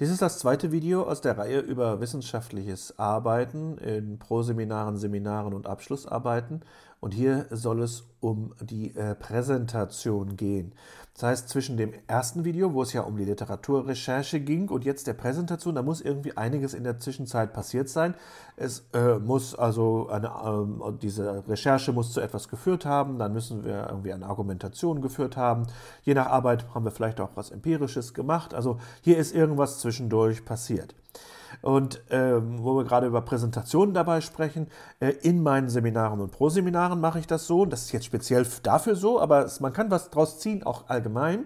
Dies ist das zweite Video aus der Reihe über wissenschaftliches Arbeiten in Proseminaren, Seminaren und Abschlussarbeiten. Und hier soll es um die äh, Präsentation gehen. Das heißt, zwischen dem ersten Video, wo es ja um die Literaturrecherche ging, und jetzt der Präsentation, da muss irgendwie einiges in der Zwischenzeit passiert sein. Es äh, muss also eine, ähm, diese Recherche muss zu etwas geführt haben, dann müssen wir irgendwie eine Argumentation geführt haben. Je nach Arbeit haben wir vielleicht auch was Empirisches gemacht. Also hier ist irgendwas zwischendurch passiert und ähm, wo wir gerade über Präsentationen dabei sprechen. Äh, in meinen Seminaren und Proseminaren mache ich das so. Und das ist jetzt speziell dafür so, aber es, man kann was draus ziehen, auch allgemein.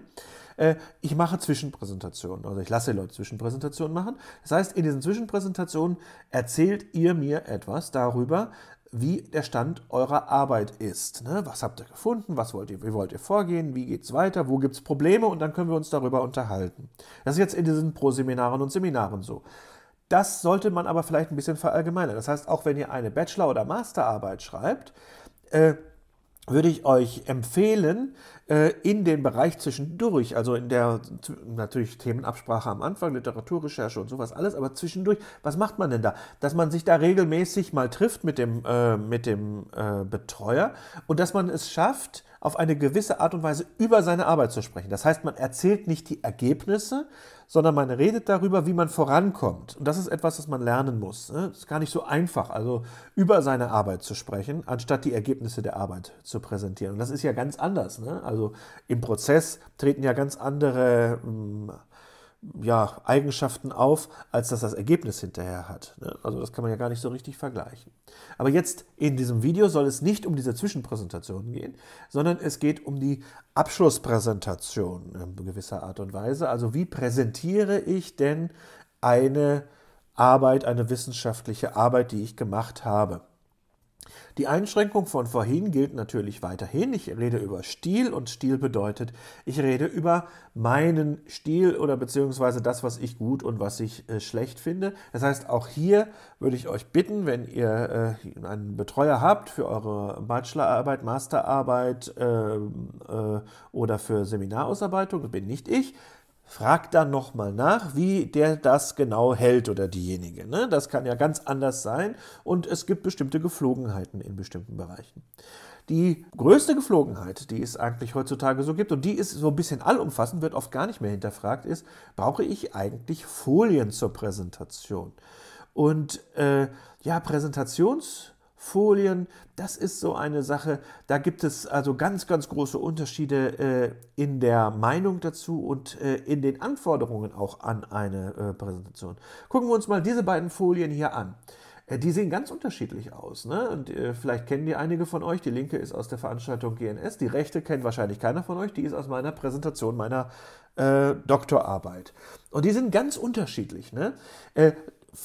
Äh, ich mache Zwischenpräsentationen, also ich lasse Leute Zwischenpräsentationen machen. Das heißt, in diesen Zwischenpräsentationen erzählt ihr mir etwas darüber, wie der Stand eurer Arbeit ist. Ne? Was habt ihr gefunden? Was wollt ihr, wie wollt ihr vorgehen? Wie geht es weiter? Wo gibt es Probleme? Und dann können wir uns darüber unterhalten. Das ist jetzt in diesen Proseminaren und Seminaren so. Das sollte man aber vielleicht ein bisschen verallgemeinern. Das heißt, auch wenn ihr eine Bachelor- oder Masterarbeit schreibt, äh, würde ich euch empfehlen, äh, in den Bereich zwischendurch, also in der natürlich Themenabsprache am Anfang, Literaturrecherche und sowas alles, aber zwischendurch, was macht man denn da? Dass man sich da regelmäßig mal trifft mit dem, äh, mit dem äh, Betreuer und dass man es schafft, auf eine gewisse Art und Weise über seine Arbeit zu sprechen. Das heißt, man erzählt nicht die Ergebnisse, sondern man redet darüber, wie man vorankommt. Und das ist etwas, das man lernen muss. Es ne? ist gar nicht so einfach, also über seine Arbeit zu sprechen, anstatt die Ergebnisse der Arbeit zu präsentieren. Und das ist ja ganz anders. Ne? Also im Prozess treten ja ganz andere. Mh, hm, ja, Eigenschaften auf, als dass das Ergebnis hinterher hat. Ne? Also das kann man ja gar nicht so richtig vergleichen. Aber jetzt in diesem Video soll es nicht um diese Zwischenpräsentation gehen, sondern es geht um die Abschlusspräsentation in gewisser Art und Weise. Also wie präsentiere ich denn eine Arbeit, eine wissenschaftliche Arbeit, die ich gemacht habe? Die Einschränkung von vorhin gilt natürlich weiterhin. Ich rede über Stil und Stil bedeutet, ich rede über meinen Stil oder beziehungsweise das, was ich gut und was ich äh, schlecht finde. Das heißt, auch hier würde ich euch bitten, wenn ihr äh, einen Betreuer habt für eure Bachelorarbeit, Masterarbeit ähm, äh, oder für Seminarausarbeitung, bin nicht ich, Frag dann nochmal nach, wie der das genau hält oder diejenige. Ne? Das kann ja ganz anders sein und es gibt bestimmte Geflogenheiten in bestimmten Bereichen. Die größte Geflogenheit, die es eigentlich heutzutage so gibt und die ist so ein bisschen allumfassend, wird oft gar nicht mehr hinterfragt, ist, brauche ich eigentlich Folien zur Präsentation? Und äh, ja, Präsentations- Folien. Das ist so eine Sache. Da gibt es also ganz, ganz große Unterschiede äh, in der Meinung dazu und äh, in den Anforderungen auch an eine äh, Präsentation. Gucken wir uns mal diese beiden Folien hier an. Äh, die sehen ganz unterschiedlich aus. Ne? Und äh, vielleicht kennen die einige von euch. Die linke ist aus der Veranstaltung GNS, die rechte kennt wahrscheinlich keiner von euch. Die ist aus meiner Präsentation meiner äh, Doktorarbeit. Und die sind ganz unterschiedlich. Ne?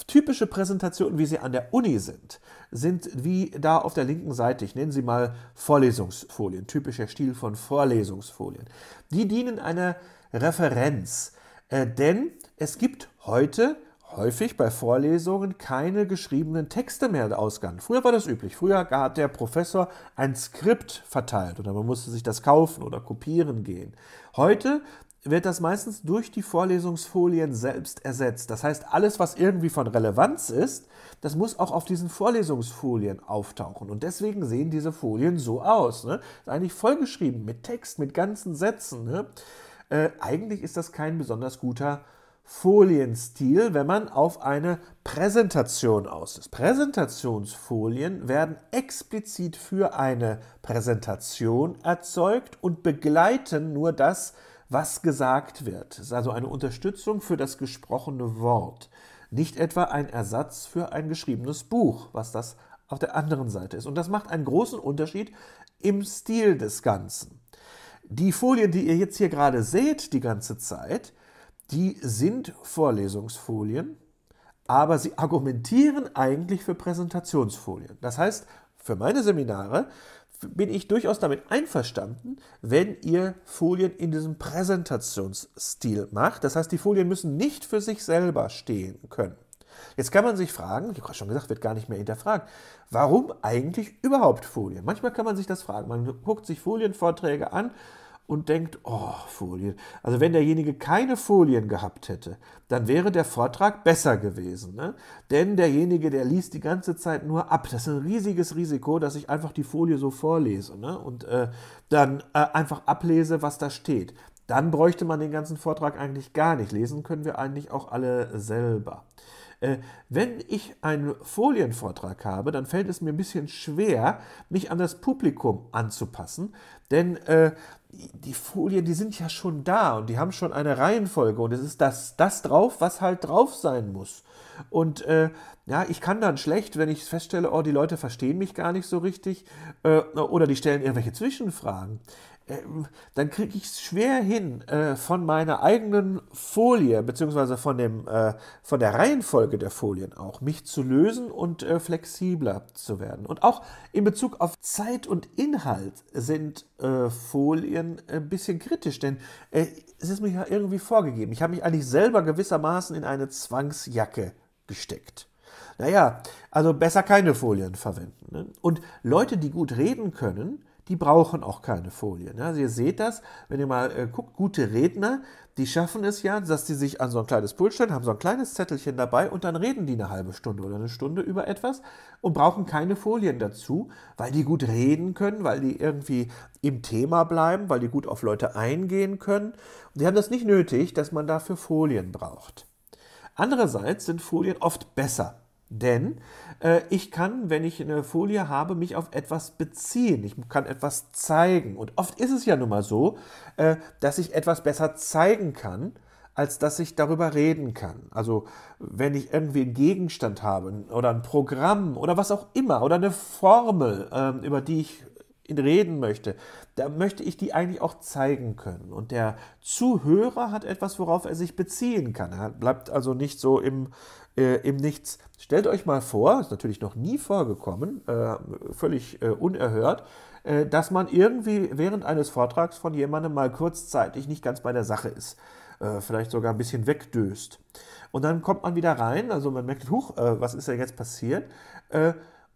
typische Präsentationen, wie sie an der Uni sind, sind wie da auf der linken Seite, ich nenne sie mal Vorlesungsfolien, typischer Stil von Vorlesungsfolien. Die dienen einer Referenz, äh, denn es gibt heute häufig bei Vorlesungen keine geschriebenen Texte mehr ausgaben. Früher war das üblich. Früher hat der Professor ein Skript verteilt oder man musste sich das kaufen oder kopieren gehen. Heute wird das meistens durch die Vorlesungsfolien selbst ersetzt. Das heißt, alles, was irgendwie von Relevanz ist, das muss auch auf diesen Vorlesungsfolien auftauchen. Und deswegen sehen diese Folien so aus. Ne? Ist eigentlich vollgeschrieben mit Text, mit ganzen Sätzen. Ne? Äh, eigentlich ist das kein besonders guter Folienstil, wenn man auf eine Präsentation aus ist. Präsentationsfolien werden explizit für eine Präsentation erzeugt und begleiten nur das, was gesagt wird. Es ist also eine Unterstützung für das gesprochene Wort, nicht etwa ein Ersatz für ein geschriebenes Buch, was das auf der anderen Seite ist. Und das macht einen großen Unterschied im Stil des Ganzen. Die Folien, die ihr jetzt hier gerade seht, die ganze Zeit, die sind Vorlesungsfolien, aber sie argumentieren eigentlich für Präsentationsfolien. Das heißt, für meine Seminare bin ich durchaus damit einverstanden, wenn ihr Folien in diesem Präsentationsstil macht. Das heißt, die Folien müssen nicht für sich selber stehen können. Jetzt kann man sich fragen, ich habe gerade schon gesagt, wird gar nicht mehr hinterfragt, warum eigentlich überhaupt Folien? Manchmal kann man sich das fragen. Man guckt sich Folienvorträge an und denkt, oh, Folien. Also wenn derjenige keine Folien gehabt hätte, dann wäre der Vortrag besser gewesen. Ne? Denn derjenige, der liest die ganze Zeit nur ab. Das ist ein riesiges Risiko, dass ich einfach die Folie so vorlese ne? und äh, dann äh, einfach ablese, was da steht. Dann bräuchte man den ganzen Vortrag eigentlich gar nicht. Lesen können wir eigentlich auch alle selber. Äh, wenn ich einen Folienvortrag habe, dann fällt es mir ein bisschen schwer, mich an das Publikum anzupassen, denn äh, die Folien, die sind ja schon da und die haben schon eine Reihenfolge und es ist das, das drauf, was halt drauf sein muss. Und äh, ja, ich kann dann schlecht, wenn ich feststelle, oh, die Leute verstehen mich gar nicht so richtig äh, oder die stellen irgendwelche Zwischenfragen. Ähm, dann kriege ich es schwer hin, äh, von meiner eigenen Folie, beziehungsweise von, dem, äh, von der Reihenfolge der Folien auch, mich zu lösen und äh, flexibler zu werden. Und auch in Bezug auf Zeit und Inhalt sind äh, Folien ein äh, bisschen kritisch, denn äh, es ist mir ja irgendwie vorgegeben. Ich habe mich eigentlich selber gewissermaßen in eine Zwangsjacke gesteckt. Naja, also besser keine Folien verwenden. Ne? Und Leute, die gut reden können, die brauchen auch keine Folien. Also ihr seht das, wenn ihr mal äh, guckt, gute Redner, die schaffen es ja, dass die sich an so ein kleines Pult stellen, haben so ein kleines Zettelchen dabei und dann reden die eine halbe Stunde oder eine Stunde über etwas und brauchen keine Folien dazu, weil die gut reden können, weil die irgendwie im Thema bleiben, weil die gut auf Leute eingehen können. Und die haben das nicht nötig, dass man dafür Folien braucht. Andererseits sind Folien oft besser denn äh, ich kann, wenn ich eine Folie habe, mich auf etwas beziehen. Ich kann etwas zeigen. Und oft ist es ja nun mal so, äh, dass ich etwas besser zeigen kann, als dass ich darüber reden kann. Also wenn ich irgendwie einen Gegenstand habe oder ein Programm oder was auch immer oder eine Formel, äh, über die ich reden möchte, da möchte ich die eigentlich auch zeigen können. Und der Zuhörer hat etwas, worauf er sich beziehen kann. Er bleibt also nicht so im, äh, im Nichts. Stellt euch mal vor, ist natürlich noch nie vorgekommen, äh, völlig äh, unerhört, äh, dass man irgendwie während eines Vortrags von jemandem mal kurzzeitig nicht ganz bei der Sache ist. Äh, vielleicht sogar ein bisschen wegdöst. Und dann kommt man wieder rein, also man merkt, huch, äh, was ist denn jetzt passiert?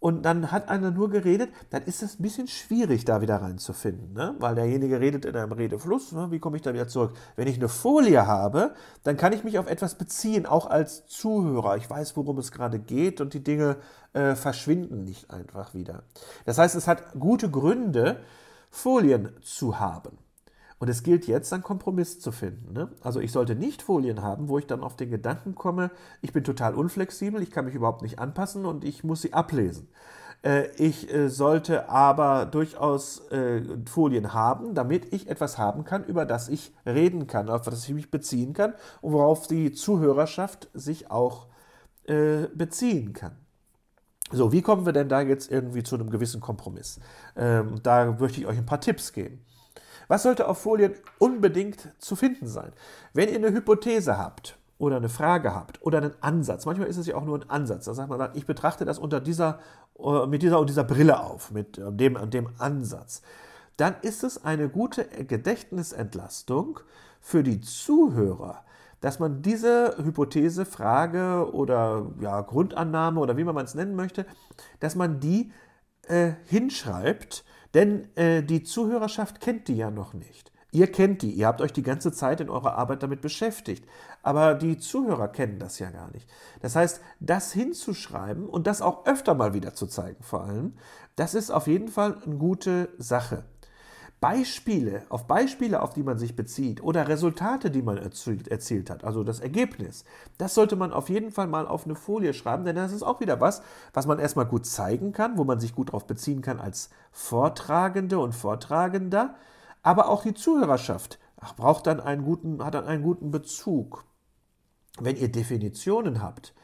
und dann hat einer nur geredet, dann ist es ein bisschen schwierig, da wieder reinzufinden, ne? weil derjenige redet in einem Redefluss. Ne? Wie komme ich da wieder zurück? Wenn ich eine Folie habe, dann kann ich mich auf etwas beziehen, auch als Zuhörer. Ich weiß, worum es gerade geht und die Dinge äh, verschwinden nicht einfach wieder. Das heißt, es hat gute Gründe, Folien zu haben. Und es gilt jetzt, einen Kompromiss zu finden. Ne? Also ich sollte nicht Folien haben, wo ich dann auf den Gedanken komme, ich bin total unflexibel, ich kann mich überhaupt nicht anpassen und ich muss sie ablesen. Äh, ich äh, sollte aber durchaus äh, Folien haben, damit ich etwas haben kann, über das ich reden kann, auf das ich mich beziehen kann und worauf die Zuhörerschaft sich auch äh, beziehen kann. So, wie kommen wir denn da jetzt irgendwie zu einem gewissen Kompromiss? Ähm, da möchte ich euch ein paar Tipps geben. Was sollte auf Folien unbedingt zu finden sein? Wenn ihr eine Hypothese habt oder eine Frage habt oder einen Ansatz, manchmal ist es ja auch nur ein Ansatz, da sagt man ich betrachte das unter dieser, äh, mit dieser und dieser Brille auf, mit äh, dem und dem Ansatz, dann ist es eine gute Gedächtnisentlastung für die Zuhörer, dass man diese Hypothese, Frage oder ja, Grundannahme oder wie man es nennen möchte, dass man die äh, hinschreibt denn äh, die Zuhörerschaft kennt die ja noch nicht. Ihr kennt die, ihr habt euch die ganze Zeit in eurer Arbeit damit beschäftigt. Aber die Zuhörer kennen das ja gar nicht. Das heißt, das hinzuschreiben und das auch öfter mal wieder zu zeigen, vor allem, das ist auf jeden Fall eine gute Sache. Beispiele, auf Beispiele, auf die man sich bezieht oder Resultate, die man erzielt, erzielt hat, also das Ergebnis, das sollte man auf jeden Fall mal auf eine Folie schreiben, denn das ist auch wieder was, was man erstmal gut zeigen kann, wo man sich gut darauf beziehen kann als Vortragende und Vortragender, aber auch die Zuhörerschaft braucht dann einen guten, hat dann einen guten Bezug. Wenn ihr Definitionen habt,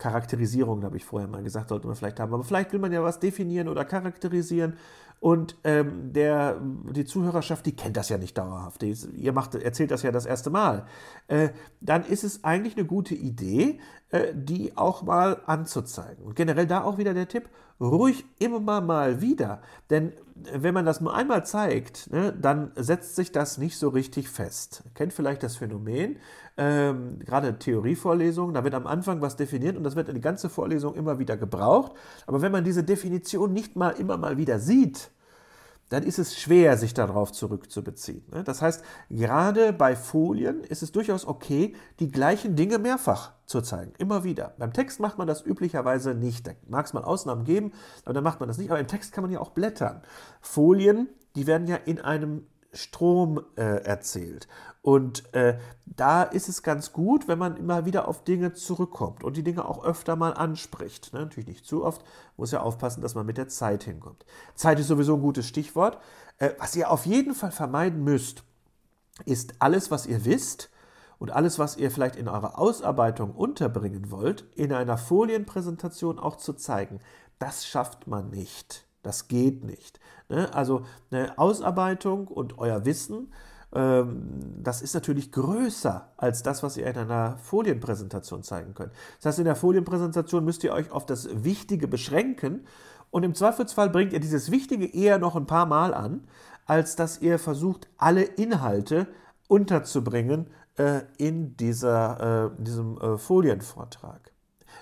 Charakterisierung, habe ich vorher mal gesagt, sollte man vielleicht haben. Aber vielleicht will man ja was definieren oder charakterisieren. Und ähm, der, die Zuhörerschaft, die kennt das ja nicht dauerhaft. Die, ihr macht, erzählt das ja das erste Mal. Äh, dann ist es eigentlich eine gute Idee, äh, die auch mal anzuzeigen. Und generell da auch wieder der Tipp, ruhig immer mal wieder. Denn äh, wenn man das nur einmal zeigt, ne, dann setzt sich das nicht so richtig fest. Kennt vielleicht das Phänomen, ähm, gerade Theorievorlesungen, da wird am Anfang was definiert und das wird in die ganze Vorlesung immer wieder gebraucht. Aber wenn man diese Definition nicht mal immer mal wieder sieht, dann ist es schwer, sich darauf zurückzubeziehen. Ne? Das heißt, gerade bei Folien ist es durchaus okay, die gleichen Dinge mehrfach zu zeigen, immer wieder. Beim Text macht man das üblicherweise nicht. Da mag es mal Ausnahmen geben, aber dann macht man das nicht. Aber im Text kann man ja auch blättern. Folien, die werden ja in einem Strom äh, erzählt. Und äh, da ist es ganz gut, wenn man immer wieder auf Dinge zurückkommt und die Dinge auch öfter mal anspricht. Ne? Natürlich nicht zu oft, muss ja aufpassen, dass man mit der Zeit hinkommt. Zeit ist sowieso ein gutes Stichwort. Äh, was ihr auf jeden Fall vermeiden müsst, ist alles, was ihr wisst und alles, was ihr vielleicht in eurer Ausarbeitung unterbringen wollt, in einer Folienpräsentation auch zu zeigen. Das schafft man nicht. Das geht nicht. Ne? Also eine Ausarbeitung und euer Wissen ähm, das ist natürlich größer als das, was ihr in einer Folienpräsentation zeigen könnt. Das heißt, in der Folienpräsentation müsst ihr euch auf das Wichtige beschränken und im Zweifelsfall bringt ihr dieses Wichtige eher noch ein paar Mal an, als dass ihr versucht, alle Inhalte unterzubringen äh, in dieser, äh, diesem äh, Folienvortrag.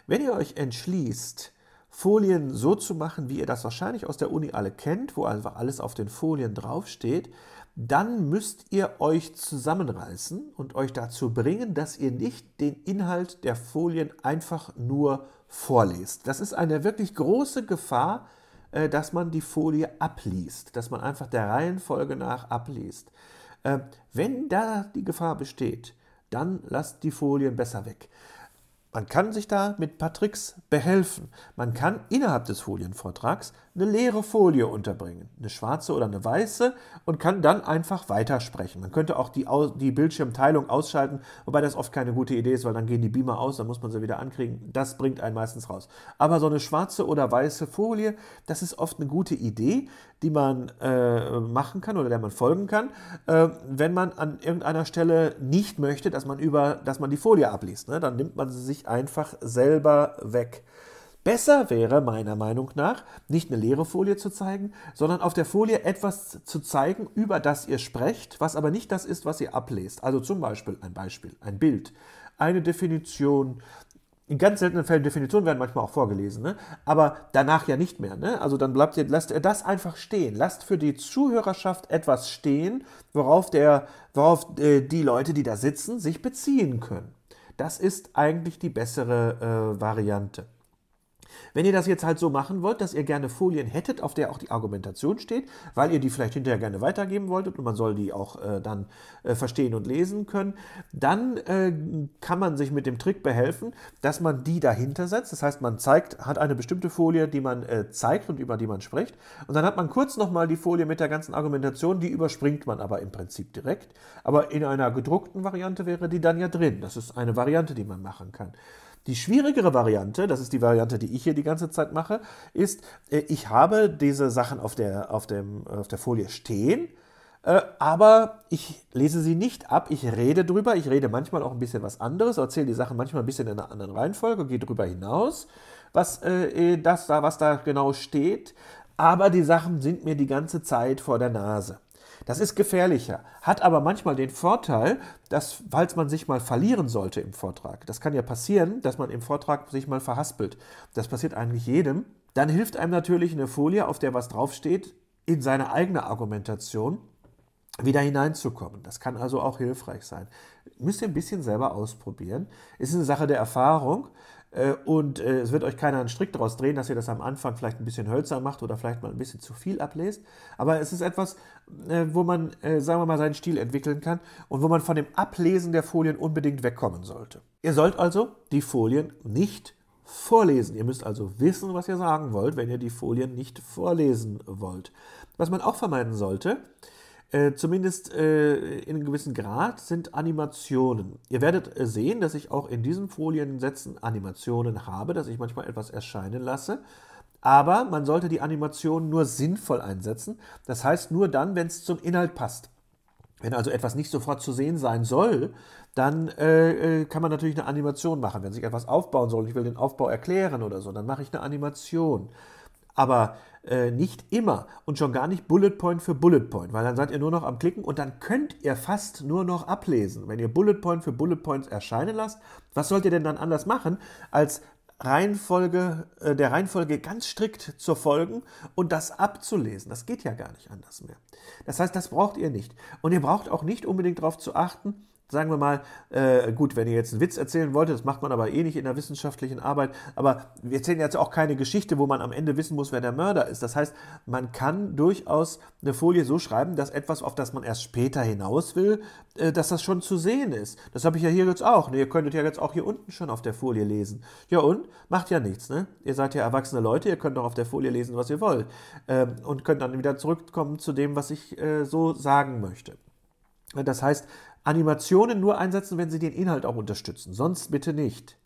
Wenn ihr euch entschließt, Folien so zu machen, wie ihr das wahrscheinlich aus der Uni alle kennt, wo einfach alles auf den Folien draufsteht, dann müsst ihr euch zusammenreißen und euch dazu bringen, dass ihr nicht den Inhalt der Folien einfach nur vorlest. Das ist eine wirklich große Gefahr, äh, dass man die Folie abliest, dass man einfach der Reihenfolge nach abliest. Äh, wenn da die Gefahr besteht, dann lasst die Folien besser weg. Man kann sich da mit ein paar Tricks behelfen. Man kann innerhalb des Folienvortrags eine leere Folie unterbringen, eine schwarze oder eine weiße und kann dann einfach weitersprechen. Man könnte auch die, die Bildschirmteilung ausschalten, wobei das oft keine gute Idee ist, weil dann gehen die Beamer aus, dann muss man sie wieder ankriegen. Das bringt einen meistens raus. Aber so eine schwarze oder weiße Folie, das ist oft eine gute Idee, die man äh, machen kann oder der man folgen kann, äh, wenn man an irgendeiner Stelle nicht möchte, dass man über, dass man die Folie abliest. Ne? Dann nimmt man sie sich einfach selber weg. Besser wäre meiner Meinung nach, nicht eine leere Folie zu zeigen, sondern auf der Folie etwas zu zeigen, über das ihr sprecht, was aber nicht das ist, was ihr ablest. Also zum Beispiel ein Beispiel, ein Bild, eine Definition, in ganz seltenen Fällen Definitionen werden manchmal auch vorgelesen, ne? aber danach ja nicht mehr. Ne? Also dann bleibt ihr, lasst ihr das einfach stehen. Lasst für die Zuhörerschaft etwas stehen, worauf, der, worauf äh, die Leute, die da sitzen, sich beziehen können. Das ist eigentlich die bessere äh, Variante. Wenn ihr das jetzt halt so machen wollt, dass ihr gerne Folien hättet, auf der auch die Argumentation steht, weil ihr die vielleicht hinterher gerne weitergeben wolltet und man soll die auch äh, dann äh, verstehen und lesen können, dann äh, kann man sich mit dem Trick behelfen, dass man die dahinter setzt. Das heißt, man zeigt, hat eine bestimmte Folie, die man äh, zeigt und über die man spricht. Und dann hat man kurz nochmal die Folie mit der ganzen Argumentation, die überspringt man aber im Prinzip direkt. Aber in einer gedruckten Variante wäre die dann ja drin. Das ist eine Variante, die man machen kann. Die schwierigere Variante, das ist die Variante, die ich hier die ganze Zeit mache, ist, äh, ich habe diese Sachen auf der, auf dem, auf der Folie stehen, äh, aber ich lese sie nicht ab, ich rede drüber, ich rede manchmal auch ein bisschen was anderes, erzähle die Sachen manchmal ein bisschen in einer anderen Reihenfolge, gehe drüber hinaus, was, äh, das da, was da genau steht, aber die Sachen sind mir die ganze Zeit vor der Nase. Das ist gefährlicher, hat aber manchmal den Vorteil, dass, falls man sich mal verlieren sollte im Vortrag, das kann ja passieren, dass man im Vortrag sich mal verhaspelt. Das passiert eigentlich jedem. Dann hilft einem natürlich eine Folie, auf der was draufsteht, in seine eigene Argumentation wieder hineinzukommen. Das kann also auch hilfreich sein. Müsst ihr ein bisschen selber ausprobieren. Ist eine Sache der Erfahrung. Äh, und äh, es wird euch keiner einen Strick daraus drehen, dass ihr das am Anfang vielleicht ein bisschen hölzer macht oder vielleicht mal ein bisschen zu viel ablest. Aber es ist etwas, äh, wo man, sagen wir mal, seinen Stil entwickeln kann und wo man von dem Ablesen der Folien unbedingt wegkommen sollte. Ihr sollt also die Folien nicht vorlesen. Ihr müsst also wissen, was ihr sagen wollt, wenn ihr die Folien nicht vorlesen wollt. Was man auch vermeiden sollte, äh, zumindest äh, in einem gewissen Grad sind Animationen. Ihr werdet äh, sehen, dass ich auch in diesen Foliensätzen Animationen habe, dass ich manchmal etwas erscheinen lasse. Aber man sollte die Animationen nur sinnvoll einsetzen. Das heißt nur dann, wenn es zum Inhalt passt. Wenn also etwas nicht sofort zu sehen sein soll, dann äh, äh kann man natürlich eine Animation machen. Wenn sich etwas aufbauen soll, ich will den Aufbau erklären oder so, dann mache ich eine Animation. Aber äh, nicht immer und schon gar nicht Bullet Point für Bullet Point, weil dann seid ihr nur noch am Klicken und dann könnt ihr fast nur noch ablesen. Wenn ihr Bullet Point für Bullet Points erscheinen lasst, was sollt ihr denn dann anders machen, als Reihenfolge, äh, der Reihenfolge ganz strikt zu folgen und das abzulesen. Das geht ja gar nicht anders mehr. Das heißt, das braucht ihr nicht. Und ihr braucht auch nicht unbedingt darauf zu achten, sagen wir mal, äh, gut, wenn ihr jetzt einen Witz erzählen wolltet, das macht man aber eh nicht in der wissenschaftlichen Arbeit, aber wir erzählen jetzt auch keine Geschichte, wo man am Ende wissen muss, wer der Mörder ist. Das heißt, man kann durchaus eine Folie so schreiben, dass etwas, auf das man erst später hinaus will, äh, dass das schon zu sehen ist. Das habe ich ja hier jetzt auch. Ne? Ihr könntet ja jetzt auch hier unten schon auf der Folie lesen. Ja und? Macht ja nichts. Ne? Ihr seid ja erwachsene Leute, ihr könnt doch auf der Folie lesen, was ihr wollt. Ähm, und könnt dann wieder zurückkommen zu dem, was ich äh, so sagen möchte. Das heißt, Animationen nur einsetzen, wenn sie den Inhalt auch unterstützen. Sonst bitte nicht.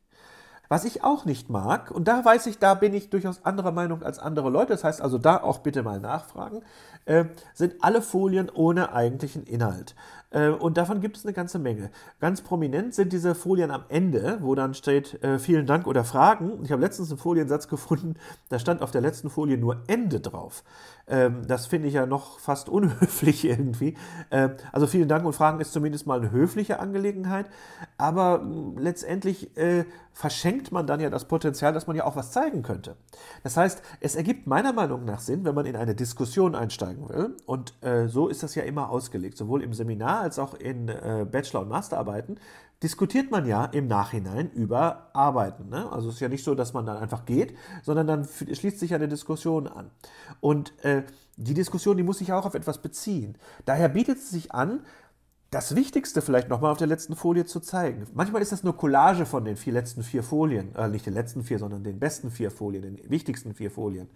Was ich auch nicht mag, und da weiß ich, da bin ich durchaus anderer Meinung als andere Leute, das heißt also da auch bitte mal nachfragen, äh, sind alle Folien ohne eigentlichen Inhalt. Äh, und davon gibt es eine ganze Menge. Ganz prominent sind diese Folien am Ende, wo dann steht, äh, vielen Dank oder Fragen. Ich habe letztens einen Foliensatz gefunden, da stand auf der letzten Folie nur Ende drauf. Ähm, das finde ich ja noch fast unhöflich irgendwie. Ähm, also vielen Dank und Fragen ist zumindest mal eine höfliche Angelegenheit. Aber mm, letztendlich äh, verschenkt man dann ja das Potenzial, dass man ja auch was zeigen könnte. Das heißt, es ergibt meiner Meinung nach Sinn, wenn man in eine Diskussion einsteigen will. Und so ist das ja immer ausgelegt, sowohl im Seminar als auch in äh, Bachelor- und Masterarbeiten, diskutiert man ja im Nachhinein über Arbeiten. Ne? Also es ist ja nicht so, dass man dann einfach geht, sondern dann schließt sich eine Diskussion an. Und äh, die Diskussion, die muss sich auch auf etwas beziehen. Daher bietet es sich an, das Wichtigste vielleicht nochmal auf der letzten Folie zu zeigen. Manchmal ist das nur Collage von den vier letzten vier Folien, äh, nicht den letzten vier, sondern den besten vier Folien, den wichtigsten vier Folien.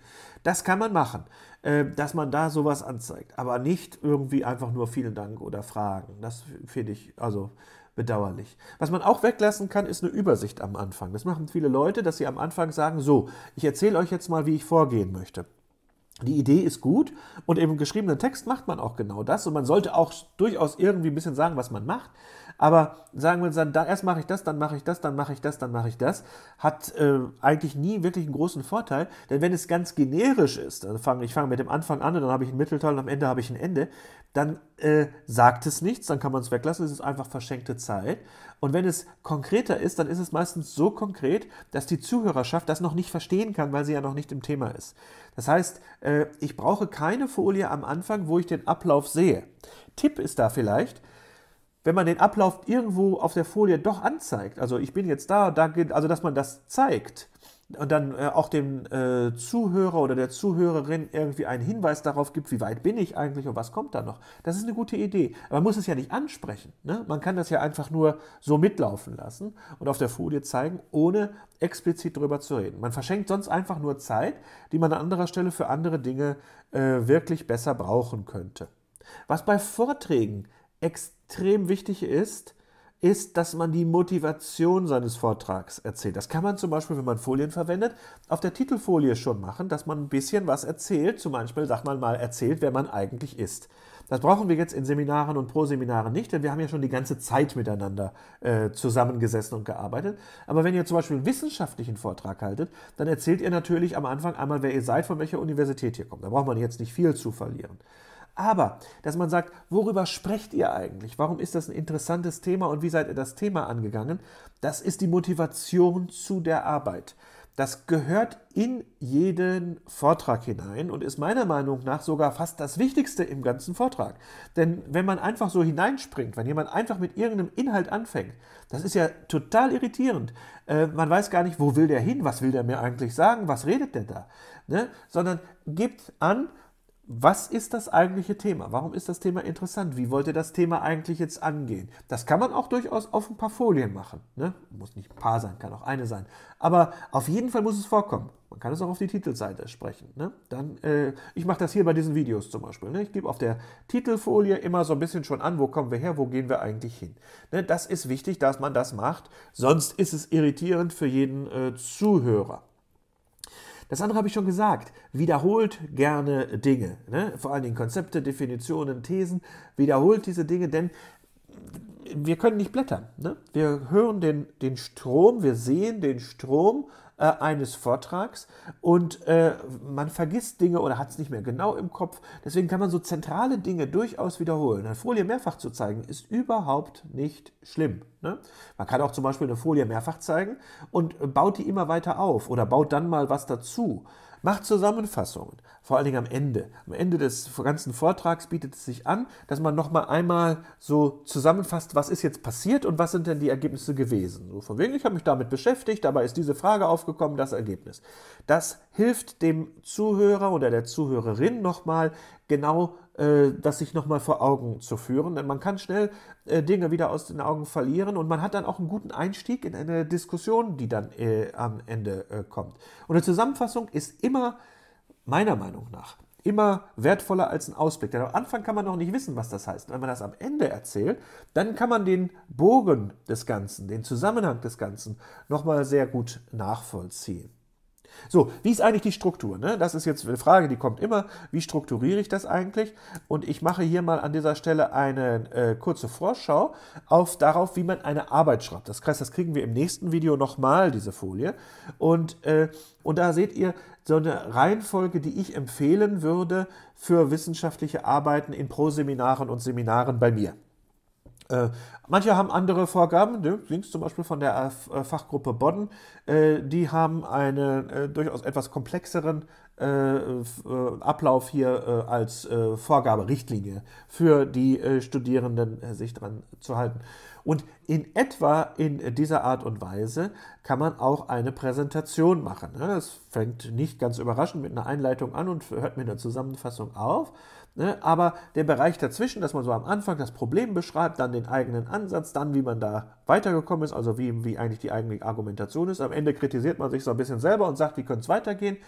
Das kann man machen, äh, dass man da sowas anzeigt, aber nicht irgendwie einfach nur vielen Dank oder Fragen. Das finde ich also bedauerlich. Was man auch weglassen kann, ist eine Übersicht am Anfang. Das machen viele Leute, dass sie am Anfang sagen, so, ich erzähle euch jetzt mal, wie ich vorgehen möchte die Idee ist gut und im geschriebenen Text macht man auch genau das und man sollte auch durchaus irgendwie ein bisschen sagen, was man macht aber sagen wir uns dann, dann erst mache ich das, dann mache ich das, dann mache ich das, dann mache ich das, hat äh, eigentlich nie wirklich einen großen Vorteil, denn wenn es ganz generisch ist, dann also fange ich fange mit dem Anfang an und dann habe ich einen Mittelteil und am Ende habe ich ein Ende, dann äh, sagt es nichts, dann kann man es weglassen, es ist einfach verschenkte Zeit. Und wenn es konkreter ist, dann ist es meistens so konkret, dass die Zuhörerschaft das noch nicht verstehen kann, weil sie ja noch nicht im Thema ist. Das heißt, äh, ich brauche keine Folie am Anfang, wo ich den Ablauf sehe. Tipp ist da vielleicht, wenn man den Ablauf irgendwo auf der Folie doch anzeigt, also ich bin jetzt da, da geht, also dass man das zeigt und dann äh, auch dem äh, Zuhörer oder der Zuhörerin irgendwie einen Hinweis darauf gibt, wie weit bin ich eigentlich und was kommt da noch. Das ist eine gute Idee. Aber man muss es ja nicht ansprechen. Ne? Man kann das ja einfach nur so mitlaufen lassen und auf der Folie zeigen, ohne explizit darüber zu reden. Man verschenkt sonst einfach nur Zeit, die man an anderer Stelle für andere Dinge äh, wirklich besser brauchen könnte. Was bei Vorträgen extrem wichtig ist, ist, dass man die Motivation seines Vortrags erzählt. Das kann man zum Beispiel, wenn man Folien verwendet, auf der Titelfolie schon machen, dass man ein bisschen was erzählt. Zum Beispiel, sag mal, mal, erzählt, wer man eigentlich ist. Das brauchen wir jetzt in Seminaren und Proseminaren nicht, denn wir haben ja schon die ganze Zeit miteinander äh, zusammengesessen und gearbeitet. Aber wenn ihr zum Beispiel einen wissenschaftlichen Vortrag haltet, dann erzählt ihr natürlich am Anfang einmal, wer ihr seid, von welcher Universität ihr kommt. Da braucht man jetzt nicht viel zu verlieren. Aber, dass man sagt, worüber sprecht ihr eigentlich? Warum ist das ein interessantes Thema und wie seid ihr das Thema angegangen? Das ist die Motivation zu der Arbeit. Das gehört in jeden Vortrag hinein und ist meiner Meinung nach sogar fast das Wichtigste im ganzen Vortrag. Denn wenn man einfach so hineinspringt, wenn jemand einfach mit irgendeinem Inhalt anfängt, das ist ja total irritierend. Äh, man weiß gar nicht, wo will der hin, was will der mir eigentlich sagen, was redet der da. Ne? Sondern gibt an, was ist das eigentliche Thema? Warum ist das Thema interessant? Wie wollt ihr das Thema eigentlich jetzt angehen? Das kann man auch durchaus auf ein paar Folien machen. Ne? Muss nicht ein paar sein, kann auch eine sein. Aber auf jeden Fall muss es vorkommen. Man kann es auch auf die Titelseite sprechen. Ne? Dann, äh, ich mache das hier bei diesen Videos zum Beispiel. Ne? Ich gebe auf der Titelfolie immer so ein bisschen schon an, wo kommen wir her, wo gehen wir eigentlich hin. Ne? Das ist wichtig, dass man das macht. Sonst ist es irritierend für jeden äh, Zuhörer. Das andere habe ich schon gesagt. Wiederholt gerne Dinge. Ne? Vor allen Dingen Konzepte, Definitionen, Thesen. Wiederholt diese Dinge, denn wir können nicht blättern. Ne? Wir hören den, den Strom, wir sehen den Strom, äh, eines Vortrags und äh, man vergisst Dinge oder hat es nicht mehr genau im Kopf. Deswegen kann man so zentrale Dinge durchaus wiederholen. Eine Folie mehrfach zu zeigen ist überhaupt nicht schlimm. Ne? Man kann auch zum Beispiel eine Folie mehrfach zeigen und baut die immer weiter auf oder baut dann mal was dazu. Macht Zusammenfassungen, vor allen Dingen am Ende. Am Ende des ganzen Vortrags bietet es sich an, dass man nochmal einmal so zusammenfasst, was ist jetzt passiert und was sind denn die Ergebnisse gewesen. So von wegen, ich habe mich damit beschäftigt, dabei ist diese Frage aufgekommen, das Ergebnis. Das hilft dem Zuhörer oder der Zuhörerin nochmal genau äh, das sich nochmal vor Augen zu führen. Denn man kann schnell äh, Dinge wieder aus den Augen verlieren und man hat dann auch einen guten Einstieg in eine Diskussion, die dann äh, am Ende äh, kommt. Und eine Zusammenfassung ist immer, meiner Meinung nach, immer wertvoller als ein Ausblick. Denn am Anfang kann man noch nicht wissen, was das heißt. Wenn man das am Ende erzählt, dann kann man den Bogen des Ganzen, den Zusammenhang des Ganzen nochmal sehr gut nachvollziehen. So, wie ist eigentlich die Struktur? Ne? Das ist jetzt eine Frage, die kommt immer. Wie strukturiere ich das eigentlich? Und ich mache hier mal an dieser Stelle eine äh, kurze Vorschau auf darauf, wie man eine Arbeit schreibt. Das heißt, das kriegen wir im nächsten Video nochmal, diese Folie. Und, äh, und da seht ihr so eine Reihenfolge, die ich empfehlen würde für wissenschaftliche Arbeiten in Proseminaren und Seminaren bei mir. Äh, manche haben andere Vorgaben, ne? links zum Beispiel von der äh, äh, Fachgruppe Bodden, die haben einen durchaus etwas komplexeren Ablauf hier als Vorgaberichtlinie für die Studierenden sich dran zu halten. Und in etwa in dieser Art und Weise kann man auch eine Präsentation machen. Es ne? fängt nicht ganz überraschend mit einer Einleitung an und hört mit einer Zusammenfassung auf. Ne? Aber der Bereich dazwischen, dass man so am Anfang das Problem beschreibt, dann den eigenen Ansatz, dann wie man da weitergekommen ist, also wie, wie eigentlich die eigene Argumentation ist. Am Ende kritisiert man sich so ein bisschen selber und sagt, wie könnte es weitergehen.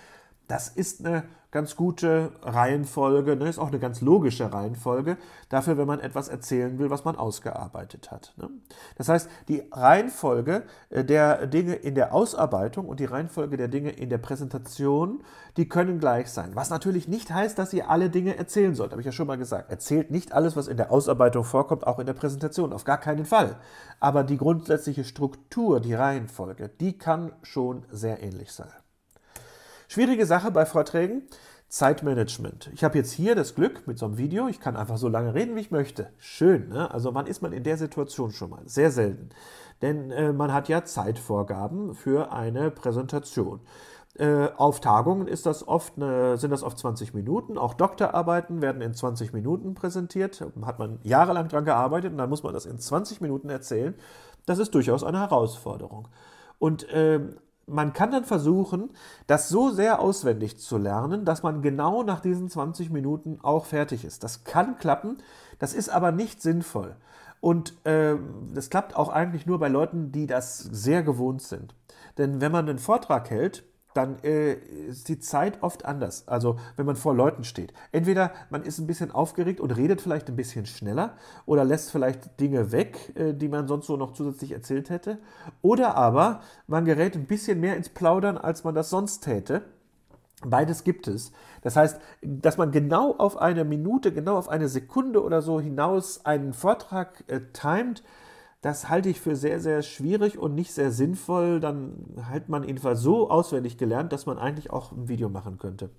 Das ist eine ganz gute Reihenfolge, ne? ist auch eine ganz logische Reihenfolge dafür, wenn man etwas erzählen will, was man ausgearbeitet hat. Ne? Das heißt, die Reihenfolge äh, der Dinge in der Ausarbeitung und die Reihenfolge der Dinge in der Präsentation, die können gleich sein. Was natürlich nicht heißt, dass ihr alle Dinge erzählen sollt, habe ich ja schon mal gesagt. Erzählt nicht alles, was in der Ausarbeitung vorkommt, auch in der Präsentation, auf gar keinen Fall. Aber die grundsätzliche Struktur, die Reihenfolge, die kann schon sehr ähnlich sein. Schwierige Sache bei Vorträgen, Zeitmanagement. Ich habe jetzt hier das Glück mit so einem Video, ich kann einfach so lange reden, wie ich möchte. Schön, ne? Also wann ist man in der Situation schon mal? Sehr selten. Denn äh, man hat ja Zeitvorgaben für eine Präsentation. Äh, auf Tagungen ist das oft eine, sind das oft 20 Minuten. Auch Doktorarbeiten werden in 20 Minuten präsentiert. Hat man jahrelang dran gearbeitet und dann muss man das in 20 Minuten erzählen. Das ist durchaus eine Herausforderung. Und ähm, man kann dann versuchen, das so sehr auswendig zu lernen, dass man genau nach diesen 20 Minuten auch fertig ist. Das kann klappen, das ist aber nicht sinnvoll. Und äh, das klappt auch eigentlich nur bei Leuten, die das sehr gewohnt sind. Denn wenn man einen Vortrag hält, dann äh, ist die Zeit oft anders. Also wenn man vor Leuten steht. Entweder man ist ein bisschen aufgeregt und redet vielleicht ein bisschen schneller oder lässt vielleicht Dinge weg, äh, die man sonst so noch zusätzlich erzählt hätte. Oder aber man gerät ein bisschen mehr ins Plaudern, als man das sonst täte. Beides gibt es. Das heißt, dass man genau auf eine Minute, genau auf eine Sekunde oder so hinaus einen Vortrag äh, timet, das halte ich für sehr, sehr schwierig und nicht sehr sinnvoll. Dann hat man jedenfalls so auswendig gelernt, dass man eigentlich auch ein Video machen könnte.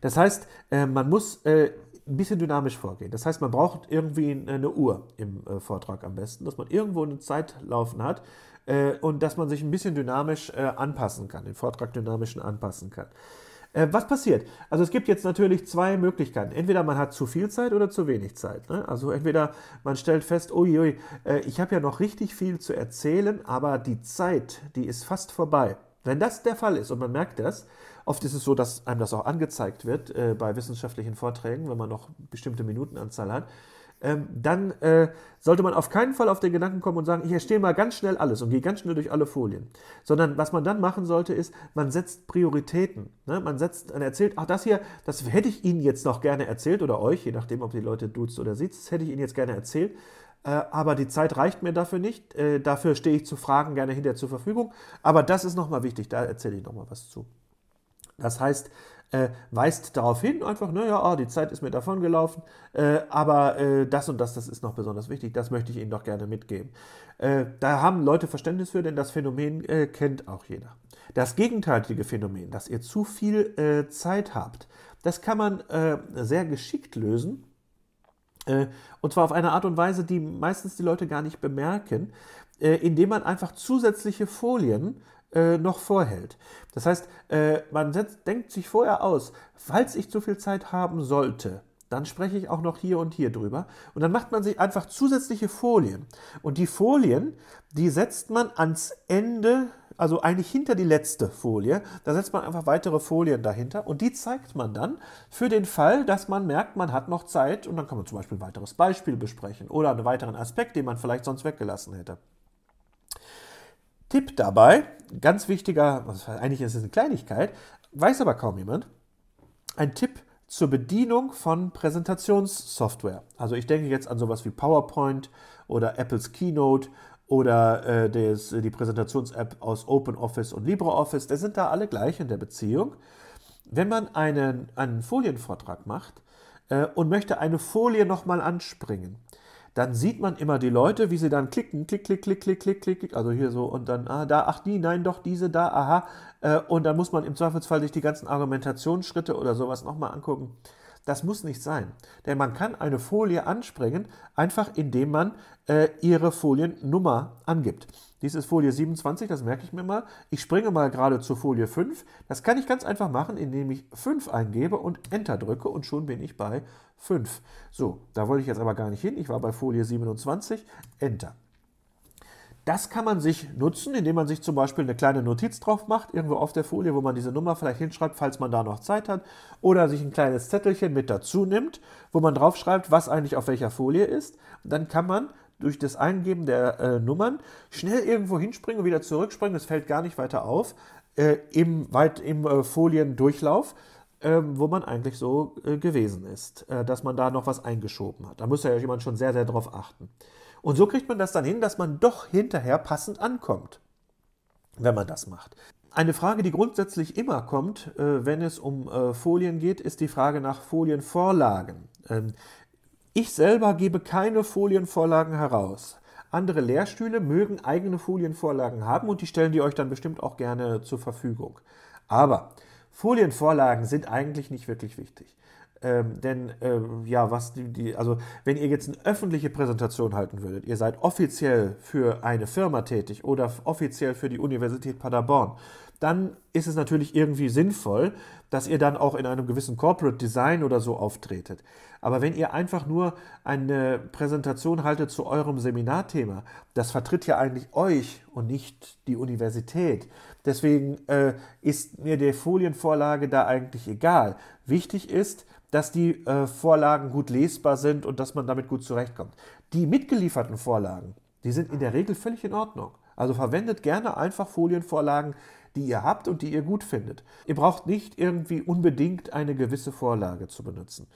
Das heißt, äh, man muss äh, ein bisschen dynamisch vorgehen. Das heißt, man braucht irgendwie eine Uhr im äh, Vortrag am besten, dass man irgendwo eine Zeit laufen hat und dass man sich ein bisschen dynamisch anpassen kann, den Vortrag dynamisch anpassen kann. Äh, was passiert? Also es gibt jetzt natürlich zwei Möglichkeiten. Entweder man hat zu viel Zeit oder zu wenig Zeit. Ne? Also entweder man stellt fest, uiui, äh, ich habe ja noch richtig viel zu erzählen, aber die Zeit, die ist fast vorbei. Wenn das der Fall ist und man merkt das, oft ist es so, dass einem das auch angezeigt wird äh, bei wissenschaftlichen Vorträgen, wenn man noch bestimmte Minutenanzahl hat, ähm, dann äh, sollte man auf keinen Fall auf den Gedanken kommen und sagen, ich erstehe mal ganz schnell alles und gehe ganz schnell durch alle Folien. Sondern was man dann machen sollte, ist, man setzt Prioritäten. Ne? Man setzt, man erzählt, ach, das hier, das hätte ich Ihnen jetzt noch gerne erzählt oder euch, je nachdem, ob die Leute duzt oder sieht, das hätte ich Ihnen jetzt gerne erzählt äh, aber die Zeit reicht mir dafür nicht. Äh, dafür stehe ich zu Fragen gerne hinterher zur Verfügung. Aber das ist nochmal wichtig, da erzähle ich nochmal was zu. Das heißt, äh, weist darauf hin, einfach, naja, ne, ah, die Zeit ist mir davon gelaufen, äh, aber äh, das und das, das ist noch besonders wichtig, das möchte ich Ihnen doch gerne mitgeben. Äh, da haben Leute Verständnis für, denn das Phänomen äh, kennt auch jeder. Das gegenteilige Phänomen, dass ihr zu viel äh, Zeit habt, das kann man sehr geschickt lösen. Und zwar auf eine Art und Weise, die meistens die Leute gar nicht bemerken, indem man einfach zusätzliche Folien äh, noch vorhält. Das heißt, äh, man setzt, denkt sich vorher aus, falls ich zu viel Zeit haben sollte, dann spreche ich auch noch hier und hier drüber. Und dann macht man sich einfach zusätzliche Folien. Und die Folien, die setzt man ans Ende, also eigentlich hinter die letzte Folie. Da setzt man einfach weitere Folien dahinter und die zeigt man dann für den Fall, dass man merkt, man hat noch Zeit und dann kann man zum Beispiel ein weiteres Beispiel besprechen oder einen weiteren Aspekt, den man vielleicht sonst weggelassen hätte. Tipp dabei, ganz wichtiger, eigentlich ist es eine Kleinigkeit, weiß aber kaum jemand, ein Tipp zur Bedienung von Präsentationssoftware. Also ich denke jetzt an sowas wie PowerPoint oder Apples Keynote oder äh, des, die Präsentations-App aus OpenOffice und LibreOffice. Die sind da alle gleich in der Beziehung. Wenn man einen, einen Folienvortrag macht äh, und möchte eine Folie nochmal anspringen, dann sieht man immer die Leute, wie sie dann klicken, klick, klick, klick, klick, klick, klick, klick, also hier so und dann, ah, da, ach die, nein, doch diese, da, aha. Äh, und dann muss man im Zweifelsfall sich die ganzen Argumentationsschritte oder sowas nochmal angucken. Das muss nicht sein, denn man kann eine Folie anspringen, einfach indem man äh, ihre Foliennummer angibt. Dies ist Folie 27, das merke ich mir mal. Ich springe mal gerade zur Folie 5. Das kann ich ganz einfach machen, indem ich 5 eingebe und Enter drücke und schon bin ich bei 5. So, da wollte ich jetzt aber gar nicht hin. Ich war bei Folie 27, Enter. Das kann man sich nutzen, indem man sich zum Beispiel eine kleine Notiz drauf macht, irgendwo auf der Folie, wo man diese Nummer vielleicht hinschreibt, falls man da noch Zeit hat, oder sich ein kleines Zettelchen mit dazu nimmt, wo man drauf schreibt, was eigentlich auf welcher Folie ist. Und dann kann man durch das Eingeben der äh, Nummern schnell irgendwo hinspringen und wieder zurückspringen. Es fällt gar nicht weiter auf äh, im, weit, im äh, Foliendurchlauf, ähm, wo man eigentlich so äh, gewesen ist, äh, dass man da noch was eingeschoben hat. Da muss ja jemand schon sehr, sehr drauf achten. Und so kriegt man das dann hin, dass man doch hinterher passend ankommt, wenn man das macht. Eine Frage, die grundsätzlich immer kommt, äh, wenn es um Folien geht, ist die Frage nach Folienvorlagen. Ähm, ich selber gebe keine Folienvorlagen heraus. Andere Lehrstühle mögen eigene Folienvorlagen haben und die stellen die euch dann bestimmt auch gerne zur Verfügung. Aber Folienvorlagen sind eigentlich nicht wirklich wichtig. Ähm, denn äh, ja, was die, die, also wenn ihr jetzt eine öffentliche Präsentation halten würdet, ihr seid offiziell für eine Firma tätig oder offiziell für die Universität Paderborn dann ist es natürlich irgendwie sinnvoll, dass ihr dann auch in einem gewissen Corporate Design oder so auftretet. Aber wenn ihr einfach nur eine Präsentation haltet zu eurem Seminarthema, das vertritt ja eigentlich euch und nicht die Universität. Deswegen äh, ist mir die Folienvorlage da eigentlich egal. Wichtig ist, dass die äh, Vorlagen gut lesbar sind und dass man damit gut zurechtkommt. Die mitgelieferten Vorlagen, die sind in der Regel völlig in Ordnung. Also verwendet gerne einfach Folienvorlagen, die ihr habt und die ihr gut findet. Ihr braucht nicht irgendwie unbedingt eine gewisse Vorlage zu benutzen.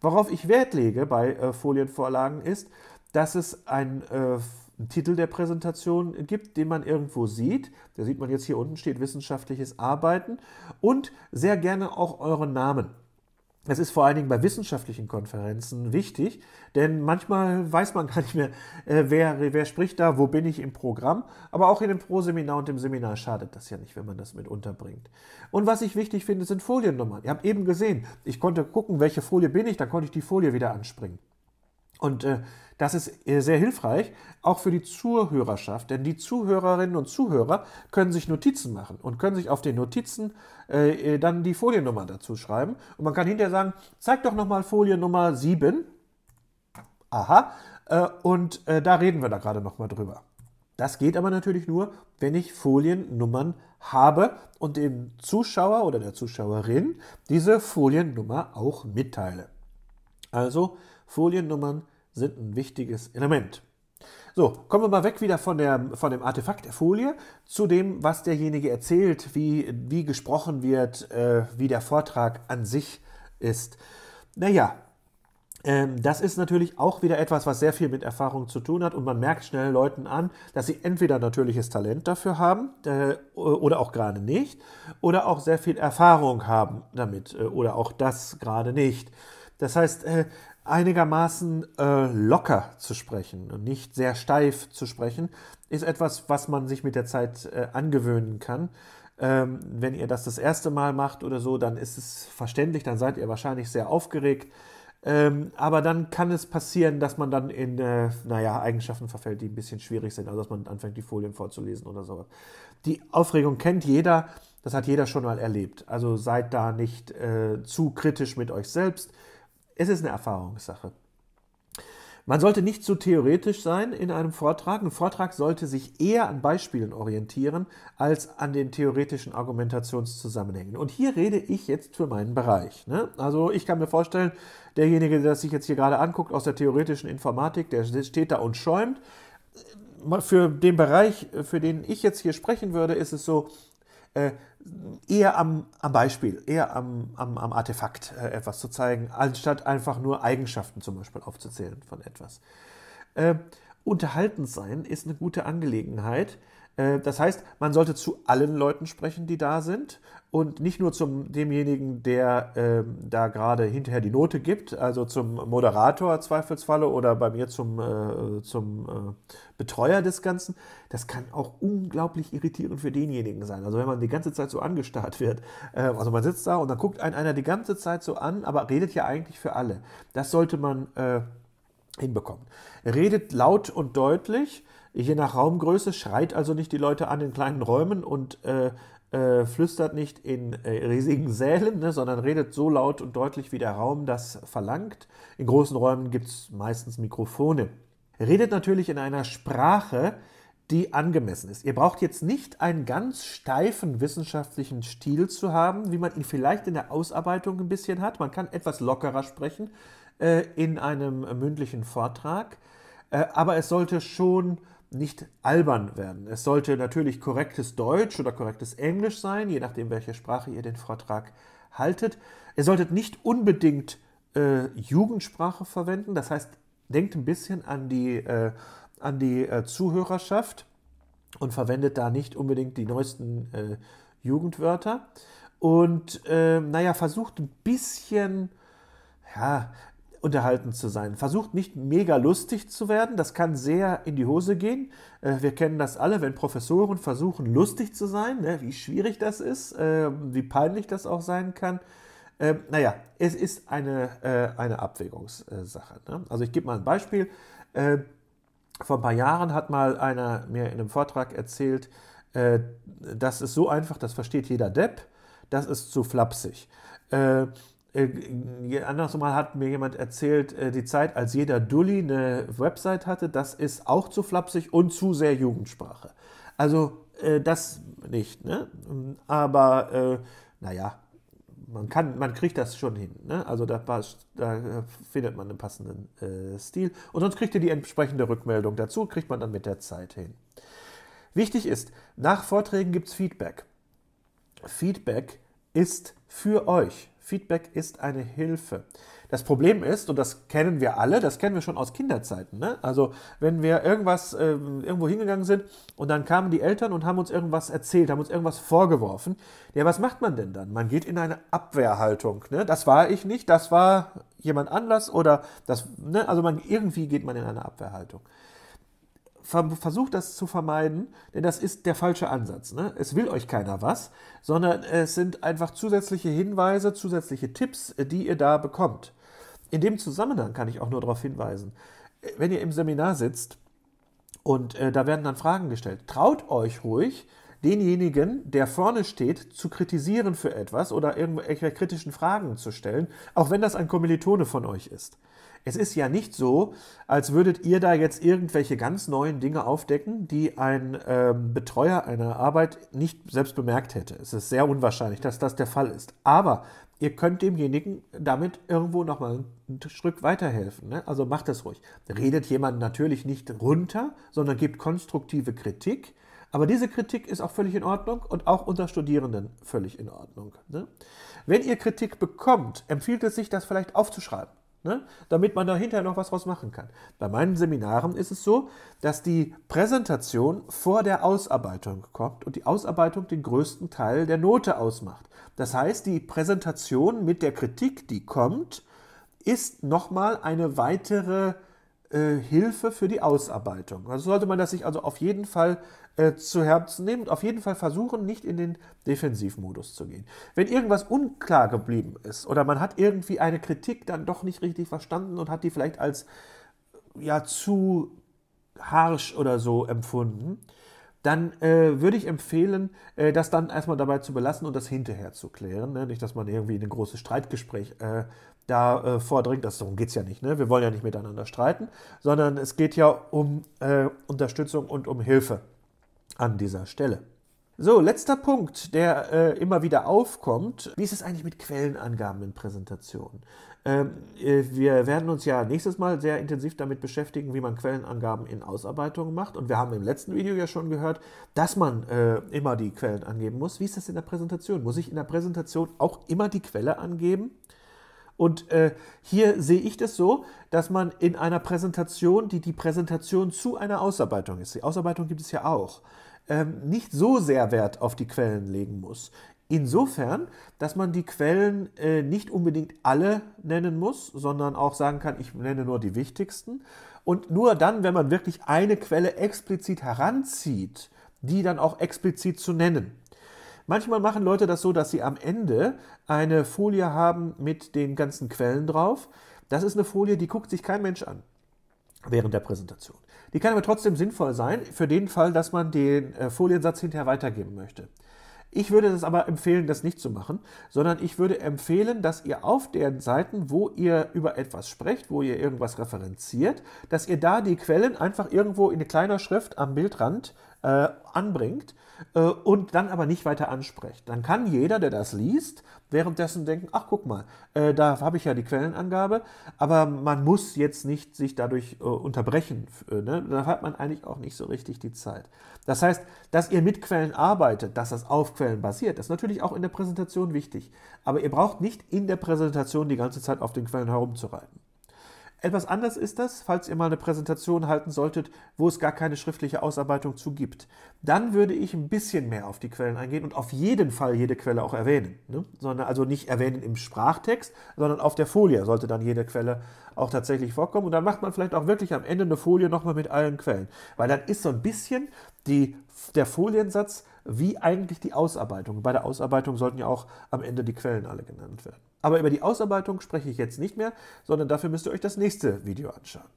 Worauf ich Wert lege bei äh, Folienvorlagen ist, dass es ein äh, einen Titel der Präsentation gibt, den man irgendwo sieht. Da sieht man jetzt hier unten steht wissenschaftliches Arbeiten und sehr gerne auch euren Namen. Es ist vor allen Dingen bei wissenschaftlichen Konferenzen wichtig, denn manchmal weiß man gar nicht mehr, äh, wer, wer spricht da, wo bin ich im Programm. Aber auch in dem Pro-Seminar und dem Seminar schadet das ja nicht, wenn man das mit unterbringt. Und was ich wichtig finde, sind Foliennummern. Ihr habt eben gesehen, ich konnte gucken, welche Folie bin ich, da konnte ich die Folie wieder anspringen. Und äh, das ist äh, sehr hilfreich, auch für die Zuhörerschaft, denn die Zuhörerinnen und Zuhörer können sich Notizen machen und können sich auf den Notizen äh, äh dann die Foliennummer dazu schreiben. Und man kann hinterher sagen, zeig doch nochmal Folie Nummer 7. Aha, äh, und äh, da reden wir da gerade nochmal drüber. Das geht aber natürlich nur, wenn ich Foliennummern habe und dem Zuschauer oder der Zuschauerin diese Foliennummer auch mitteile. Also Foliennummern 7 sind ein wichtiges Element. So, kommen wir mal weg wieder von, der, von dem Artefakt der Folie zu dem, was derjenige erzählt, wie, wie gesprochen wird, äh, wie der Vortrag an sich ist. Naja, ähm, das ist natürlich auch wieder etwas, was sehr viel mit Erfahrung zu tun hat und man merkt schnell Leuten an, dass sie entweder natürliches Talent dafür haben äh, oder auch gerade nicht oder auch sehr viel Erfahrung haben damit äh, oder auch das gerade nicht. Das heißt, äh, einigermaßen äh, locker zu sprechen und nicht sehr steif zu sprechen, ist etwas, was man sich mit der Zeit äh, angewöhnen kann. Ähm, wenn ihr das das erste Mal macht oder so, dann ist es verständlich, dann seid ihr wahrscheinlich sehr aufgeregt. Ähm, aber dann kann es passieren, dass man dann in, äh, naja, Eigenschaften verfällt, die ein bisschen schwierig sind. Also, dass man anfängt, die Folien vorzulesen oder sowas. Die Aufregung kennt jeder. Das hat jeder schon mal erlebt. Also seid da nicht äh, zu kritisch mit euch selbst. Es ist eine Erfahrungssache. Man sollte nicht zu theoretisch sein in einem Vortrag. Ein Vortrag sollte sich eher an Beispielen orientieren als an den theoretischen Argumentationszusammenhängen. Und hier rede ich jetzt für meinen Bereich. Ne? Also ich kann mir vorstellen, derjenige, der sich jetzt hier gerade anguckt aus der theoretischen Informatik, der steht da und schäumt. Für den Bereich, für den ich jetzt hier sprechen würde, ist es so, äh, eher am, am, Beispiel, eher am, am, am Artefakt äh, etwas zu zeigen, anstatt einfach nur Eigenschaften zum Beispiel aufzuzählen von etwas. Äh, unterhaltend sein ist eine gute Angelegenheit. Äh, das heißt, man sollte zu allen Leuten sprechen, die da sind und nicht nur zum demjenigen, der ähm, da gerade hinterher die Note gibt, also zum Moderator zweifelsfalle oder bei mir zum, äh, zum äh, Betreuer des Ganzen. Das kann auch unglaublich irritierend für denjenigen sein. Also wenn man die ganze Zeit so angestarrt wird. Äh, also man sitzt da und dann guckt einen einer die ganze Zeit so an, aber redet ja eigentlich für alle. Das sollte man äh, hinbekommen. Redet laut und deutlich Je nach Raumgröße schreit also nicht die Leute an in kleinen Räumen und äh, äh, flüstert nicht in äh, riesigen Sälen, ne, sondern redet so laut und deutlich, wie der Raum das verlangt. In großen Räumen gibt es meistens Mikrofone. Redet natürlich in einer Sprache, die angemessen ist. Ihr braucht jetzt nicht einen ganz steifen wissenschaftlichen Stil zu haben, wie man ihn vielleicht in der Ausarbeitung ein bisschen hat. Man kann etwas lockerer sprechen äh, in einem mündlichen Vortrag, äh, aber es sollte schon nicht albern werden. Es sollte natürlich korrektes Deutsch oder korrektes Englisch sein, je nachdem, welche Sprache ihr den Vortrag haltet. Ihr solltet nicht unbedingt äh, Jugendsprache verwenden, das heißt, denkt ein bisschen an die, äh, an die äh, Zuhörerschaft und verwendet da nicht unbedingt die neuesten äh, Jugendwörter. Und ähm, naja, versucht ein bisschen ja, unterhalten zu sein. Versucht nicht mega lustig zu werden, das kann sehr in die Hose gehen. Äh, wir kennen das alle, wenn Professoren versuchen, lustig zu sein, ne, wie schwierig das ist, ähm, wie peinlich das auch sein kann. Ähm, naja, es ist eine, äh, eine Abwägungssache. Ne? Also ich gebe mal ein Beispiel. Ähm, vor ein paar Jahren hat mal einer mir in einem Vortrag erzählt, äh, das ist so einfach, das versteht jeder Depp, das ist zu flapsig äh, äh andersrum hat mir jemand erzählt, äh, die Zeit, als jeder Dulli eine Website hatte, das ist auch zu flapsig und zu sehr Jugendsprache. Also äh, das nicht, ne? Aber naja, man kann, man kriegt das schon hin. Ne? Also da, da findet man einen passenden Stil. Und sonst kriegt ihr die entsprechende Rückmeldung dazu, kriegt man dann mit der Zeit hin. Wichtig ist, nach Vorträgen gibt es Feedback. Feedback ist für euch Feedback ist eine Hilfe. Das Problem ist, und das kennen wir alle, das kennen wir schon aus Kinderzeiten. Ne? Also wenn wir irgendwas äh, irgendwo hingegangen sind und dann kamen die Eltern und haben uns irgendwas erzählt, haben uns irgendwas vorgeworfen. Ja, was macht man denn dann? Man geht in eine Abwehrhaltung. Ne? Das war ich nicht, das war jemand anders oder das. Ne? Also man, irgendwie geht man in eine Abwehrhaltung versucht das zu vermeiden, denn das ist der falsche Ansatz. Ne? Es will euch keiner was, sondern es sind einfach zusätzliche Hinweise, zusätzliche Tipps, äh, die ihr da bekommt. In dem Zusammenhang kann ich auch nur darauf hinweisen, äh, wenn ihr im Seminar sitzt und äh, da werden dann Fragen gestellt, traut euch ruhig, denjenigen, der vorne steht, zu kritisieren für etwas oder irgendwelche kritischen Fragen zu stellen, auch wenn das ein Kommilitone von euch ist. Es ist ja nicht so, als würdet ihr da jetzt irgendwelche ganz neuen Dinge aufdecken, die ein ähm, Betreuer einer Arbeit nicht selbst bemerkt hätte. Es ist sehr unwahrscheinlich, dass das der Fall ist. Aber ihr könnt demjenigen damit irgendwo nochmal ein Stück weiterhelfen. Ne? Also macht das ruhig. Redet jemand natürlich nicht runter, sondern gebt konstruktive Kritik. Aber diese Kritik ist auch völlig in Ordnung und auch unter Studierenden völlig in Ordnung. Ne? Wenn ihr Kritik bekommt, empfiehlt es sich, das vielleicht aufzuschreiben. Ne? damit man dahinter noch was draus machen kann. Bei meinen Seminaren ist es so, dass die Präsentation vor der Ausarbeitung kommt und die Ausarbeitung den größten Teil der Note ausmacht. Das heißt, die Präsentation mit der Kritik, die kommt, ist nochmal eine weitere äh, Hilfe für die Ausarbeitung. Also sollte man das sich also auf jeden Fall äh, zu Herzen nehmen und Auf jeden Fall versuchen, nicht in den Defensivmodus zu gehen. Wenn irgendwas unklar geblieben ist oder man hat irgendwie eine Kritik dann doch nicht richtig verstanden und hat die vielleicht als ja zu harsch oder so empfunden, dann äh, würde ich empfehlen, äh, das dann erstmal dabei zu belassen und das hinterher zu klären. Ne? Nicht, dass man irgendwie in ein großes Streitgespräch äh, da äh, vordringt. Das, darum geht es ja nicht. Ne? Wir wollen ja nicht miteinander streiten, sondern es geht ja um äh, Unterstützung und um Hilfe an dieser Stelle. So, letzter Punkt, der äh, immer wieder aufkommt. Wie ist es eigentlich mit Quellenangaben in Präsentationen? Ähm, äh, wir werden uns ja nächstes Mal sehr intensiv damit beschäftigen, wie man Quellenangaben in Ausarbeitungen macht. Und wir haben im letzten Video ja schon gehört, dass man äh, immer die Quellen angeben muss. Wie ist das in der Präsentation? Muss ich in der Präsentation auch immer die Quelle angeben? Und äh, hier sehe ich das so, dass man in einer Präsentation, die die Präsentation zu einer Ausarbeitung ist, die Ausarbeitung gibt es ja auch, ähm, nicht so sehr Wert auf die Quellen legen muss. Insofern, dass man die Quellen äh, nicht unbedingt alle nennen muss, sondern auch sagen kann, ich nenne nur die wichtigsten. Und nur dann, wenn man wirklich eine Quelle explizit heranzieht, die dann auch explizit zu nennen. Manchmal machen Leute das so, dass sie am Ende eine Folie haben mit den ganzen Quellen drauf. Das ist eine Folie, die guckt sich kein Mensch an während der Präsentation. Die kann aber trotzdem sinnvoll sein für den Fall, dass man den äh, Foliensatz hinterher weitergeben möchte. Ich würde das aber empfehlen, das nicht zu machen, sondern ich würde empfehlen, dass ihr auf den Seiten, wo ihr über etwas sprecht, wo ihr irgendwas referenziert, dass ihr da die Quellen einfach irgendwo in kleiner Schrift am Bildrand äh, anbringt äh, und dann aber nicht weiter anspricht. Dann kann jeder, der das liest, währenddessen denken, ach guck mal, äh, da habe ich ja die Quellenangabe, aber man muss jetzt nicht sich dadurch äh, unterbrechen. Äh, ne? Dann hat man eigentlich auch nicht so richtig die Zeit. Das heißt, dass ihr mit Quellen arbeitet, dass das auf Quellen basiert, ist natürlich auch in der Präsentation wichtig. Aber ihr braucht nicht in der Präsentation die ganze Zeit auf den Quellen herumzureiten. Etwas anders ist das, falls ihr mal eine Präsentation halten solltet, wo es gar keine schriftliche Ausarbeitung zu gibt. Dann würde ich ein bisschen mehr auf die Quellen eingehen und auf jeden Fall jede Quelle auch erwähnen. Ne? Sondern also nicht erwähnen im Sprachtext, sondern auf der Folie sollte dann jede Quelle auch tatsächlich vorkommen. Und dann macht man vielleicht auch wirklich am Ende eine Folie nochmal mit allen Quellen. Weil dann ist so ein bisschen die, der Foliensatz wie eigentlich die Ausarbeitung. Bei der Ausarbeitung sollten ja auch am Ende die Quellen alle genannt werden. Aber über die Ausarbeitung spreche ich jetzt nicht mehr, sondern dafür müsst ihr euch das nächste Video anschauen.